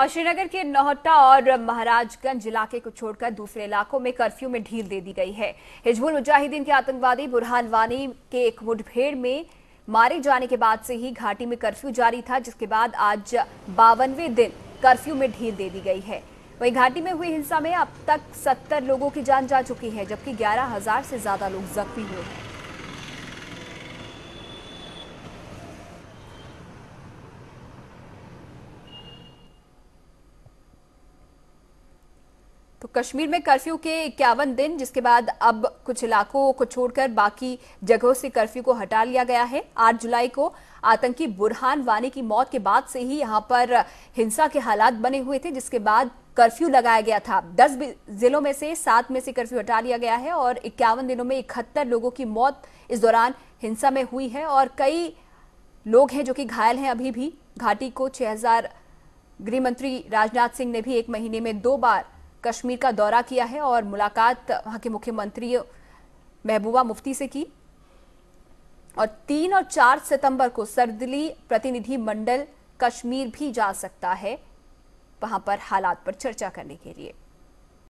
और श्रीनगर के नौहट्टा और महाराजगंज इलाके को छोड़कर दूसरे इलाकों में कर्फ्यू में ढील दे दी गई है हिजबुल मुजाहिदीन के आतंकवादी बुरहान वानी के एक मुठभेड़ में मारे जाने के बाद से ही घाटी में कर्फ्यू जारी था जिसके बाद आज बावनवे दिन कर्फ्यू में ढील दे दी गई है वहीं घाटी में हुई हिंसा में अब तक सत्तर लोगों की जान जा चुकी है जबकि ग्यारह हजार से ज्यादा लोग जख्मी हुए हैं तो कश्मीर में कर्फ्यू के इक्यावन दिन जिसके बाद अब कुछ इलाकों को छोड़कर बाकी जगहों से कर्फ्यू को हटा लिया गया है 8 जुलाई को आतंकी बुरहान वानी की मौत के बाद से ही यहां पर हिंसा के हालात बने हुए थे जिसके बाद कर्फ्यू लगाया गया था 10 जिलों में से सात में से कर्फ्यू हटा लिया गया है और इक्यावन दिनों में इकहत्तर लोगों की मौत इस दौरान हिंसा में हुई है और कई लोग हैं जो कि घायल हैं अभी भी घाटी को छह गृह मंत्री राजनाथ सिंह ने भी एक महीने में दो बार कश्मीर का दौरा किया है और मुलाकात वहां के मुख्यमंत्री महबूबा मुफ्ती से की और तीन और चार सितंबर को सरदली प्रतिनिधि मंडल कश्मीर भी जा सकता है वहां पर हालात पर चर्चा करने के लिए